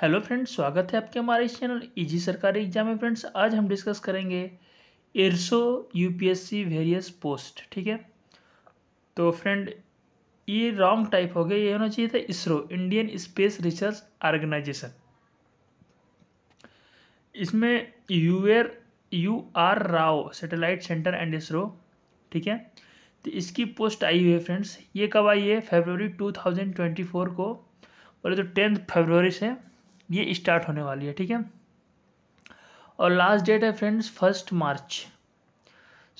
hello friends स्वागत है आपके हमारे इस चैनल इजी e सरकारी एग्जाम में फ्रेंड्स आज हम डिस्कस करेंगे एरसो यूपीएससी वेरियस पोस्ट ठीक है तो फ्रेंड ये रॉन्ग टाइप हो गया ये होना चाहिए था ISRO Indian space research organisation इसमें uh U R Rao satellite centre and ISRO ठीक है तो इसकी पोस्ट आई हुई है फ्रेंड्स ये कब आई है फेबरवरी टू को बोले तो टेंथ फरवरी से ये स्टार्ट होने वाली है ठीक है और लास्ट डेट है friends first March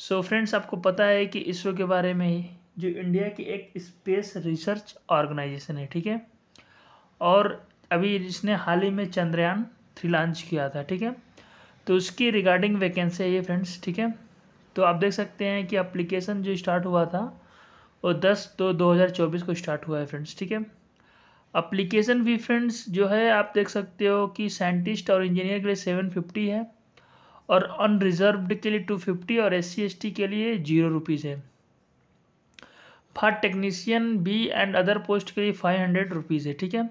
so friends आपको पता है कि इसरो के बारे में ही जो इंडिया की एक स्पेस रिसर्च ऑर्गेनाइजेशन है ठीक है और अभी इसने हाल ही में चंद्रयान थ्री लॉन्च किया था ठीक है तो उसकी रिगार्डिंग वैकेंसी है ये फ्रेंड्स ठीक है तो आप देख सकते हैं कि अप्लीकेशन जो स्टार्ट हुआ था वो दस दो दो हज़ार चौबीस को स्टार्ट हुआ है फ्रेंड्स ठीक है अप्लीकेशन भी फ्रेंड्स जो है आप देख सकते हो कि साइंटिस्ट और इंजीनियर के लिए सेवन फिफ्टी है और अनरिजर्व्ड के लिए टू फिफ्टी और एस सी के लिए जीरो रुपीज़ है for technician B and other post के लिए फाइव हंड्रेड रुपीज़ है ठीक है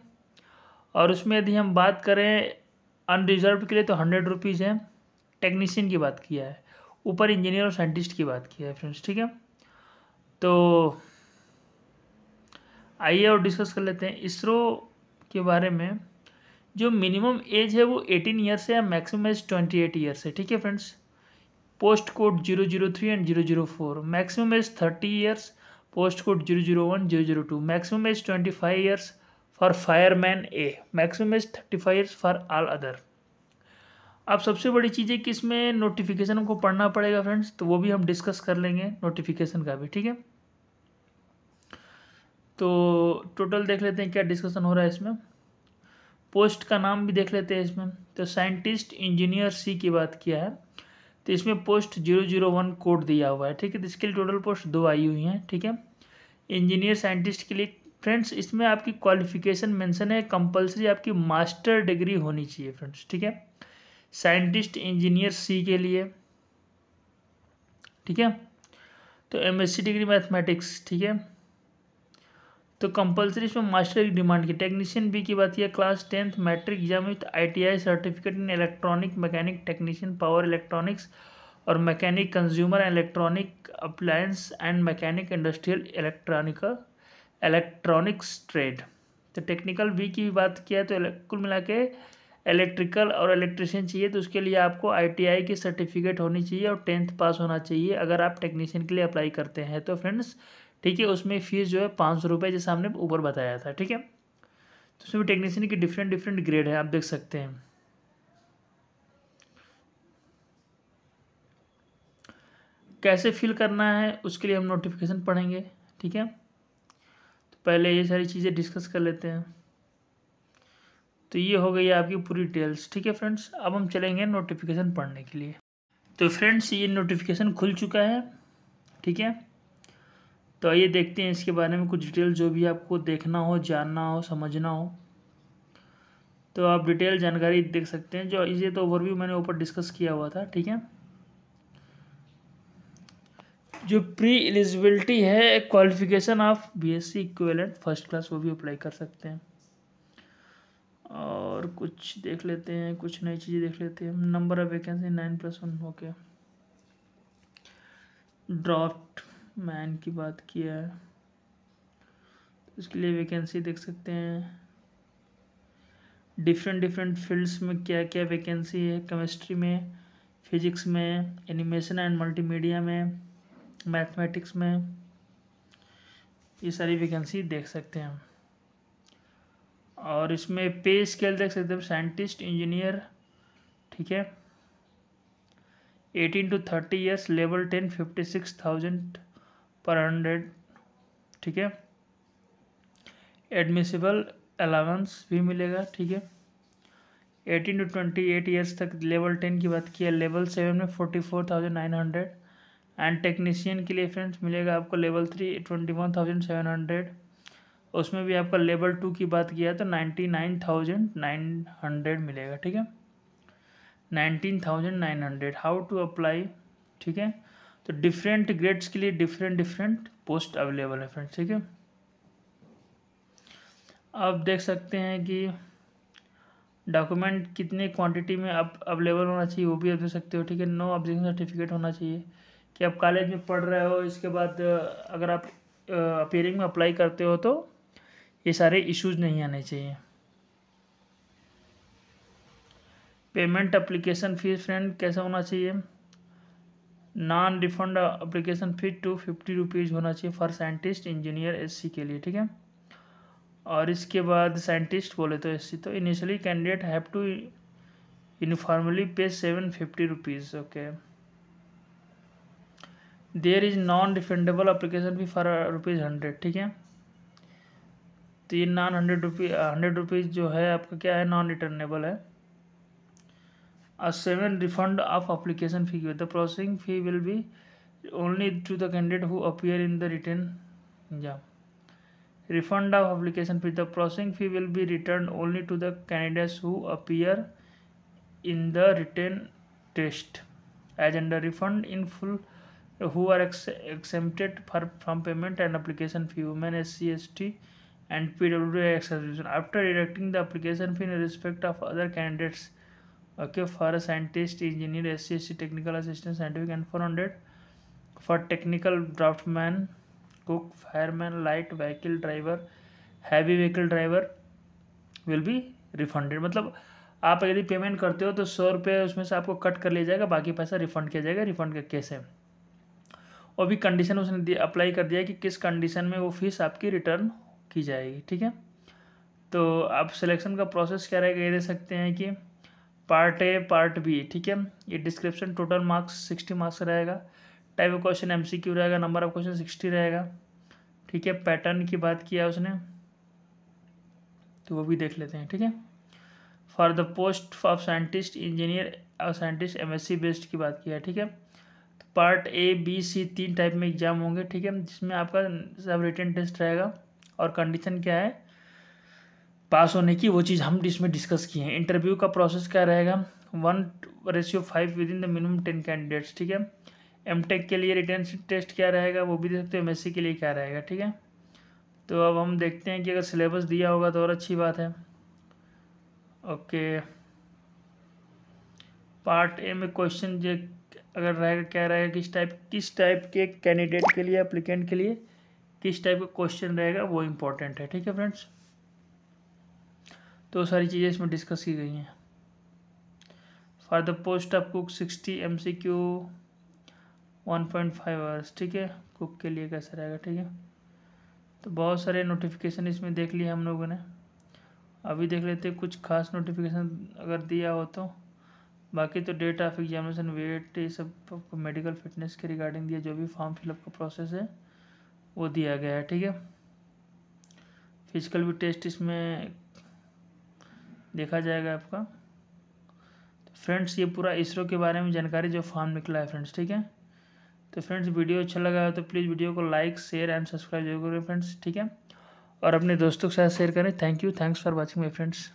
और उसमें यदि हम बात करें अनरिजर्व के लिए तो हंड्रेड रुपीज़ है टेक्नीशियन की बात किया है ऊपर इंजीनियर और साइंटिस्ट की बात किया है फ्रेंड्स ठीक है तो आइए और डिस्कस कर लेते हैं इसरो के बारे में जो मिनिमम एज है वो एटीन ईयर्स है या maximum age twenty eight years है ठीक है friends post code zero zero three and zero zero four maximum age thirty years post code zero zero one zero zero two maximum age twenty five years for fireman A maximum age thirty five years for all other अब सबसे बड़ी चीज़ है कि इसमें notification को पढ़ना पड़ेगा friends तो वो भी हम डिस्कस कर लेंगे नोटिफिकेशन का भी ठीक है तो टोटल देख लेते हैं क्या डिस्कशन हो रहा है इसमें पोस्ट का नाम भी देख लेते हैं इसमें तो साइंटिस्ट इंजीनियर सी की बात किया है तो इसमें post zero zero one code दिया हुआ है ठीक है तो इसके लिए टोटल पोस्ट दो आई हुई हैं ठीक है इंजीनियर साइंटिस्ट के लिए फ्रेंड्स इसमें आपकी क्वालिफिकेशन मेंशन है कंपलसरी आपकी मास्टर डिग्री होनी चाहिए फ्रेंड्स ठीक है साइंटिस्ट इंजीनियर सी के लिए ठीक है तो सी डिग्री मैथमेटिक्स ठीक है तो कंपलसरी इसमें मास्टर की डिमांड की टेक्नीशियन बी की बात यह class tenth matric exam with I certificate in electronic mechanic technician power electronics और mechanic consumer electronic appliance and mechanic industrial electronic electronics trade तो टेक्निकल बी की बात किया तो कुल मिला के इलेक्ट्रिकल और इलेक्ट्रिशियन चाहिए तो उसके लिए आपको आईटीआई की सर्टिफिकेट होनी चाहिए और टेंथ पास होना चाहिए अगर आप टेक्नीशियन के लिए अप्लाई करते हैं तो फ्रेंड्स ठीक है उसमें फ़ीस जो है पाँच सौ रुपये जैसे हमने ऊपर बताया था ठीक है तो उसमें टेक्नीशियन की डिफरेंट डिफरेंट ग्रेड है आप देख सकते हैं कैसे फिल करना है उसके लिए हम नोटिफिकेशन पढ़ेंगे ठीक है तो पहले ये सारी चीज़ें डिस्कस कर लेते हैं तो ये हो गई आपकी पूरी डिटेल्स ठीक है फ्रेंड्स अब हम चलेंगे नोटिफिकेशन पढ़ने के लिए तो फ्रेंड्स ये नोटिफिकेशन खुल चुका है ठीक है तो आइए देखते हैं इसके बारे में कुछ डिटेल जो भी आपको देखना हो जानना हो समझना हो तो आप डिटेल जानकारी देख सकते हैं जो ये तो ओवरव्यू मैंने ऊपर डिस्कस किया हुआ था ठीक है जो प्री एलिजिबिलिटी है qualification of BSc as first class वो भी अप्लाई कर सकते हैं और कुछ देख लेते हैं कुछ नई चीज़ें देख लेते हैं number of vacancy nine plus one okay draftsman की बात किया है तो इसके लिए वैकेंसी देख सकते हैं डिफरेंट डिफरेंट फील्ड्स में क्या क्या वैकेंसी है केमिस्ट्री में फिजिक्स में एनिमेशन एंड मल्टीमीडिया में मैथमेटिक्स में ये सारी वैकेंसी देख सकते हैं और इसमें पे स्केल देख सकते हो साइंटिस्ट इंजीनियर ठीक है eighteen to thirty years level ten fifty six thousand पर हंड्रेड ठीक है एडमिसिबल अलावेंस भी मिलेगा ठीक है eighteen to twenty eight years तक लेवल टेन की बात की है लेवल सेवन में forty four thousand nine hundred and technician के लिए फ्रेंड्स मिलेगा आपको level three twenty one thousand seven hundred उसमें भी आपका लेवल टू की बात किया तो ninety nine thousand nine hundred मिलेगा ठीक है nineteen thousand nine hundred how to apply ठीक है तो डिफरेंट ग्रेड्स के लिए डिफरेंट डिफरेंट पोस्ट अवेलेबल है फ्रेंड्स ठीक है आप देख सकते हैं कि डॉक्यूमेंट कितने क्वांटिटी में आप अवेलेबल होना चाहिए वो भी आप देख सकते हो ठीक है नो ऑब्जेक्शन सर्टिफिकेट होना चाहिए कि आप कॉलेज में पढ़ रहे हो इसके बाद अगर आप अपेयरिंग में अप्लाई करते हो तो ये सारे इश्यूज नहीं आने चाहिए पेमेंट अप्लीकेशन फ़ीस फ्रेंड कैसा होना चाहिए non refund application fees two fifty rupees होना चाहिए फॉर साइंटिस्ट इंजीनियर एससी के लिए ठीक है और इसके बाद साइंटिस्ट बोले तो एससी तो initially candidate have to uniformly pay seven fifty rupees okay there is non refundable application fee for rupees hundred ठीक है तीन non hundred rupee hundred rupees जो है आपका क्या है नॉन रिटर्नेबल है और seven refund of application fee the processing fee will be only to the candidate who appear in the return exam refund of application fee the processing fee will be return only to the candidates who appear in the return test as and refund in full who are accepted for from payment and application fee women S C S T and PWA subscription after deducting the application fee in respect of other candidates okay for a scientist engineer SCST technical assistant scientific and 400 for technical draftman cook fireman light vehicle driver heavy vehicle driver, will be refunded मतलब आप यदि payment करते हो तो सौ रुपये उसमें से आपको कट कर लिया जाएगा बाकी पैसा रिफंड किया जाएगा रिफंड का कैसे और भी कंडीशन उसने अप्लाई कर दिया कि किस कंडीशन में वो फीस आपकी रिटर्न की जाएगी ठीक है तो आप सिलेक्शन का प्रोसेस क्या रहेगा ये दे सकते हैं कि पार्ट ए पार्ट बी ठीक है ये description total marks sixty marks रहेगा type of question M C Q रहेगा नंबर ऑफ क्वेश्चन सिक्सटी रहेगा ठीक है पैटर्न की बात किया उसने तो वो भी देख लेते हैं ठीक है for the post of scientist engineer और scientist M S C based की बात किया ठीक है तो पार्ट ए बी सी तीन टाइप में एग्जाम होंगे ठीक है जिसमें आपका सब रिटर्न टेस्ट रहेगा और कंडीशन क्या है पास होने की वो चीज़ हम इसमें डिस्कस किए हैं इंटरव्यू का प्रोसेस क्या रहेगा one ratio five within the minimum ten candidates ठीक है एम टेक के लिए रिटर्न टेस्ट क्या रहेगा वो भी देख सकते हो एम के लिए क्या रहेगा ठीक है तो अब हम देखते हैं कि अगर सिलेबस दिया होगा तो और अच्छी बात है ओके पार्ट ए में क्वेश्चन जो अगर रहेगा क्या रहेगा किस टाइप किस टाइप के कैंडिडेट के लिए अप्लीकेंट के लिए किस टाइप का क्वेश्चन रहेगा वो इम्पोर्टेंट है ठीक है फ्रेंड्स तो सारी चीज़ें इसमें डिस्कस की गई हैं for the post of cook sixty M C Q one point five hours ठीक है कुक के लिए कैसा रहेगा ठीक है तो बहुत सारे नोटिफिकेशन इसमें देख लिए हम लोगों ने अभी देख लेते हैं कुछ खास नोटिफिकेशन अगर दिया हो तो बाकी तो डेट ऑफ एग्जामिनेशन वेट ये सब मेडिकल फिटनेस के रिगार्डिंग दिया जो भी फॉर्म फिलअप का प्रोसेस है वो दिया गया है ठीक है फिजिकल भी टेस्ट इसमें देखा जाएगा आपका तो फ्रेंड्स ये पूरा इसरो के बारे में जानकारी जो फॉर्म निकला है फ्रेंड्स ठीक है तो फ्रेंड्स वीडियो अच्छा लगा हो तो प्लीज़ वीडियो को लाइक शेयर एंड सब्सक्राइब जरूर करें फ्रेंड्स ठीक है और अपने दोस्तों के साथ शेयर करें thank you thanks for watching my friends